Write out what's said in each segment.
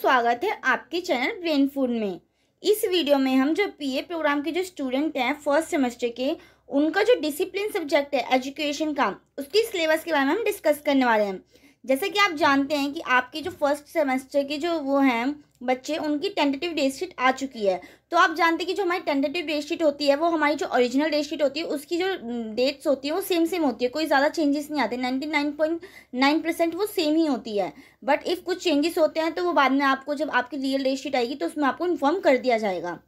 स्वागत है आपके चैनल ब्रेन फूड में इस वीडियो में हम जो पीए प्रोग्राम के जो स्टूडेंट हैं फर्स्ट सेमेस्टर के उनका जो डिसिप्लिन सब्जेक्ट है एजुकेशन का उसकी सिलेबस के बारे में हम डिस्कस करने वाले हैं जैसे कि आप जानते हैं कि आपके जो फर्स्ट सेमेस्टर के जो वो हैं बच्चे उनकी टेंटेटिव डेट शीट आ चुकी है तो आप जानते हैं कि जो हमारी टेंटेटिव डेट शीट होती है वो हमारी जो ओरिजिनल डेट शीट होती है उसकी जो डेट्स होती है वो सेम सेम होती है कोई ज़्यादा चेंजेस नहीं आते ninety nine point nine percent वो सेम ही होती है बट इफ़ कुछ चेंजेस होते हैं तो वो बाद में आपको जब आपकी रियल डेट शीट आएगी तो उसमें आपको इन्फॉर्म कर दिया जाएगा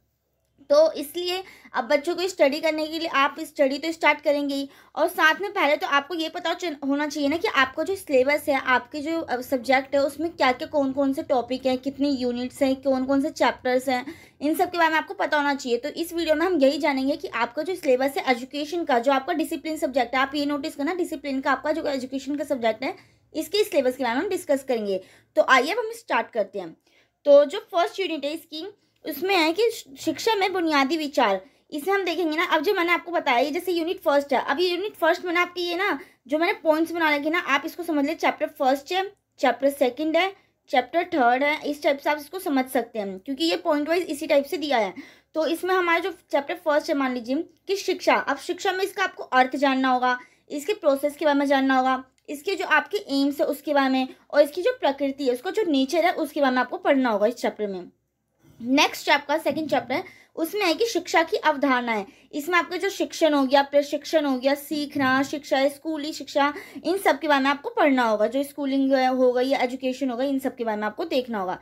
तो इसलिए अब बच्चों को स्टडी करने के लिए आप स्टडी तो स्टार्ट करेंगे ही और साथ में पहले तो आपको ये पता होना चाहिए ना कि आपका जो सिलेबस है आपके जो सब्जेक्ट है उसमें क्या क्या कौन कौन से टॉपिक हैं कितनी यूनिट्स हैं कौन कौन से चैप्टर्स हैं इन सब के बारे में आपको पता होना चाहिए तो इस वीडियो में हम यही जानेंगे कि आपका जो सिलेबस है एजुकेशन का जो आपका डिसिप्लिन सब्जेक्ट है आप ये नोटिस करना डिसिप्लिन का आपका जो एजुकेशन का सब्जेक्ट है इसके सिलेबस के बारे में हम डिस्कस करेंगे तो आइए अब हम स्टार्ट करते हैं तो जो फर्स्ट यूनिट है इसकी उसमें है कि शिक्षा में बुनियादी विचार इसे हम देखेंगे ना अब जो मैंने आपको बताया ये जैसे यूनिट फर्स्ट है अब ये यूनिट फर्स्ट मैंने आपकी ये ना जो मैंने पॉइंट्स बना रखे ना आप इसको समझ लें चैप्टर फर्स्ट है चैप्टर सेकंड है चैप्टर थर्ड है इस टाइप से आप इसको समझ सकते हैं क्योंकि ये पॉइंट वाइज इसी टाइप से दिया है तो इसमें हमारा जो चैप्टर फर्स्ट है मान लीजिए कि शिक्षा अब शिक्षा में इसका आपको अर्थ जानना होगा इसके प्रोसेस के बारे में जानना होगा इसके जो आपके एम्स है उसके बारे में और इसकी जो प्रकृति है उसका जो नेचर है उसके बारे में आपको पढ़ना होगा इस चैप्टर में नेक्स्ट चैप्टर सेकंड चैप्टर है उसमें है कि शिक्षा की अवधारणा है इसमें आपका जो शिक्षण हो गया प्रशिक्षण हो गया सीखना शिक्षा स्कूली शिक्षा इन सब के बारे में आपको पढ़ना होगा जो स्कूलिंग होगा या एजुकेशन होगा इन सब के बारे में आपको देखना होगा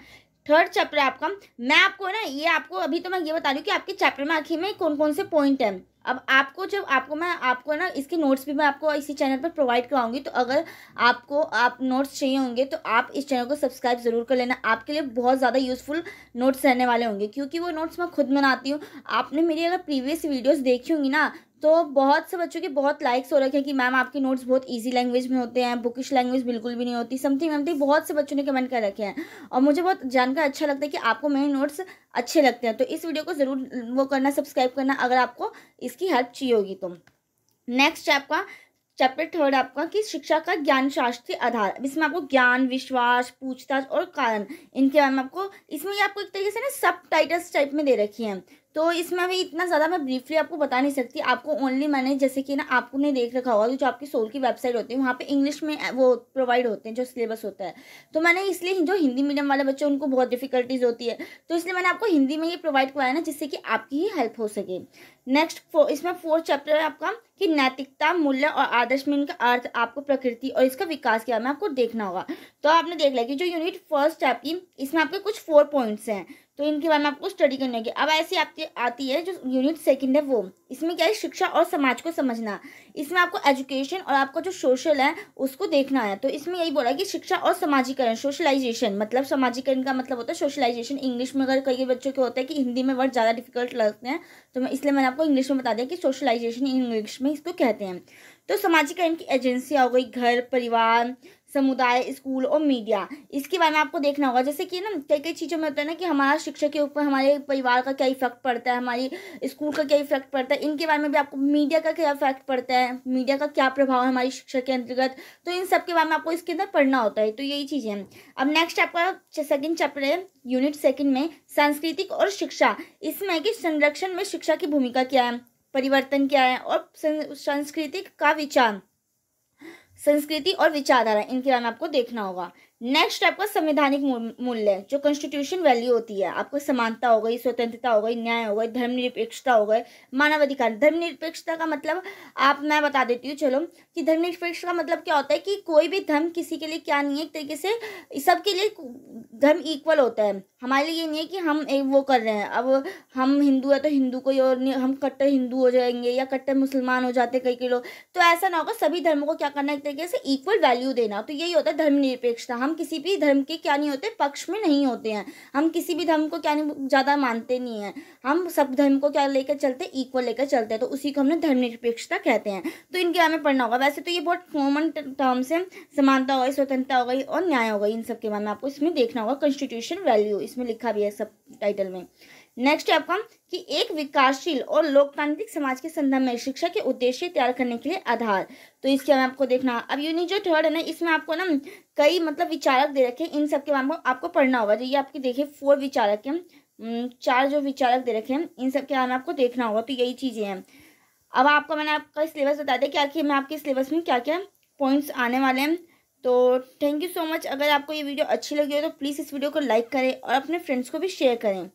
थर्ड चैप्टर आपका मैं आपको ना ये आपको अभी तो मैं ये बता रही हूँ कि आपके चैप्टर में आखिर में कौन कौन से पॉइंट हैं अब आपको जब आपको मैं आपको ना इसके नोट्स भी मैं आपको इसी चैनल पर प्रोवाइड कराऊंगी तो अगर आपको आप नोट्स चाहिए होंगे तो आप इस चैनल को सब्सक्राइब ज़रूर कर लेना आपके लिए बहुत ज़्यादा यूज़फुल नोट्स रहने वाले होंगे क्योंकि वो नोट्स मैं खुद बनाती हूँ आपने मेरी अगर प्रीवियस वीडियोज़ देखी होंगी ना तो बहुत से बच्चों के बहुत लाइक्स हो रखे हैं कि मैम आपके नोट्स बहुत इजी लैंग्वेज में होते हैं बुकिश लैंग्वेज बिल्कुल भी नहीं होती समथिंग समथिंग बहुत से बच्चों ने कमेंट कर रखे हैं और मुझे बहुत जानकर अच्छा लगता है कि आपको मेरे नोट्स अच्छे लगते हैं तो इस वीडियो को ज़रूर वो करना सब्सक्राइब करना अगर आपको इसकी हेल्प चाहिए होगी तो नेक्स्ट है आपका चैप्टर थर्ड आपका कि शिक्षा का ज्ञान शास्त्रीय आधार इसमें आपको ज्ञान विश्वास पूछताछ और कारण इनके बारे में आपको इसमें ये आपको एक तरीके से ना सब टाइटल्स टाइप में दे रखी हैं तो इसमें भी इतना ज़्यादा मैं ब्रीफली आपको बता नहीं सकती आपको ओनली मैंने जैसे कि ना आपको नहीं देख रखा होगा जो आपकी सोल की वेबसाइट होती है वहाँ पे इंग्लिश में वो प्रोवाइड होते हैं जो सिलेबस होता है तो मैंने इसलिए जो हिंदी मीडियम वाले बच्चे उनको बहुत डिफिकल्टीज होती है तो इसलिए मैंने आपको हिंदी में ये प्रोवाइड करवाया ना जिससे कि आपकी ही हेल्प हो सके नेक्स्ट फो, इसमें फोर्थ चैप्टर है आपका कि नैतिकता मूल्य और आदर्श में उनका अर्थ आपको प्रकृति और इसका विकास के बारे में आपको देखना होगा तो आपने देख लिया कि जो यूनिट फर्स्ट आपकी इसमें आपके कुछ फोर पॉइंट्स हैं तो इनके बारे में आपको स्टडी करनी होगी अब ऐसी आपकी आती है जो यूनिट सेकंड है वो इसमें क्या है शिक्षा और समाज को समझना इसमें आपको एजुकेशन और आपका जो सोशल है उसको देखना है तो इसमें यही बोला है कि शिक्षा और समाजीकरण सोशलाइजेशन मतलब समाजीकरण का मतलब होता है सोशलाइजेशन इंग्लिश में अगर कई बच्चों के होता है कि हिंदी में वर्ड ज़्यादा डिफिकल्ट लगते हैं तो मैं इसलिए मैंने आपको इंग्लिश में बता दिया कि सोशलाइजेशन इंग्लिश में इसको कहते हैं तो समाजीकरण की एजेंसियाँ हो गई घर परिवार समुदाय स्कूल और मीडिया इसके बारे में आपको देखना होगा जैसे कि ना कई कई चीज़ों में होता है ना कि हमारा शिक्षा के ऊपर हमारे परिवार का क्या इफेक्ट पड़ता है हमारी स्कूल का क्या इफेक्ट पड़ता है इनके बारे में भी आपको मीडिया का क्या इफेक्ट पड़ता है मीडिया का क्या प्रभाव है हमारी शिक्षा के अंतर्गत तो इन सब के बारे में आपको इसके अंदर पढ़ना होता है तो यही चीज़ें हैं अब नेक्स्ट आपका सेकेंड चैप्टर है यूनिट सेकेंड में सांस्कृतिक और शिक्षा इसमें है कि संरक्षण में शिक्षा की भूमिका क्या है परिवर्तन क्या है और सांस्कृतिक का विचार संस्कृति और विचारधारा इनके नाम आपको देखना होगा नेक्स्ट आपका संवैधानिक मूल्य जो कॉन्स्टिट्यूशन वैल्यू होती है आपको समानता हो गई स्वतंत्रता हो गई न्याय हो गई धर्मनिरपेक्षता हो गए मानवाधिकार धर्मनिरपेक्षता का मतलब आप मैं बता देती हूँ चलो कि धर्मनिरपेक्ष का मतलब क्या होता है कि कोई भी धर्म किसी के लिए क्या नहीं है एक तरीके से सबके लिए धर्म इक्वल होता है हमारे लिए ये नहीं है कि हम एक वो कर रहे हैं अब हम हिंदू है तो हिंदू कोई और नहीं हम कट्टर हिंदू हो जाएंगे या कट्टर मुसलमान हो जाते कई कई लोग तो ऐसा ना होगा सभी धर्मों को क्या करना एक तरीके से इक्वल वैल्यू देना तो यही होता है धर्मनिरपेक्षता हम किसी भी धर्म के क्या नहीं होते पक्ष में नहीं होते हैं हम किसी भी धर्म को क्या नहीं ज़्यादा मानते नहीं हैं हम सब धर्म को क्या लेकर चलते इक्वल लेकर चलते हैं तो उसी को हमने धर्मनिरपेक्षता कहते हैं तो इनके बारे में पढ़ना होगा वैसे तो ये बहुत कॉमन टर्म्स हैं समानता हो गई स्वतंत्रता हो गई और न्याय हो गई इन सब के बारे में आपको इसमें देखना होगा कॉन्स्टिट्यूशन वैल्यू इसमें लिखा भी है सब टाइटल में नेक्स्ट है आपका कि एक विकासशील और लोकतांत्रिक समाज के संदर्भ में शिक्षा के उद्देश्य तैयार करने के लिए आधार तो इसके हमें आपको देखना अब यूनिट जो थर्ड है ना इसमें आपको ना कई मतलब विचारक दे रखे इन सब के बारे में आपको पढ़ना होगा जो ये आपके देखिए फोर विचारक हैं हम्म, चार जो विचारक दे रखे हैं इन सब के बारे में आपको देखना होगा तो यही चीज़ें हैं अब आपको मैंने आपका सिलेबस बता दिया कि आखिर मैं आपके सिलेबस में क्या क्या पॉइंट्स आने वाले हैं तो थैंक यू सो मच अगर आपको ये वीडियो अच्छी लगी हो तो प्लीज़ इस वीडियो को लाइक करें और अपने फ्रेंड्स को भी शेयर करें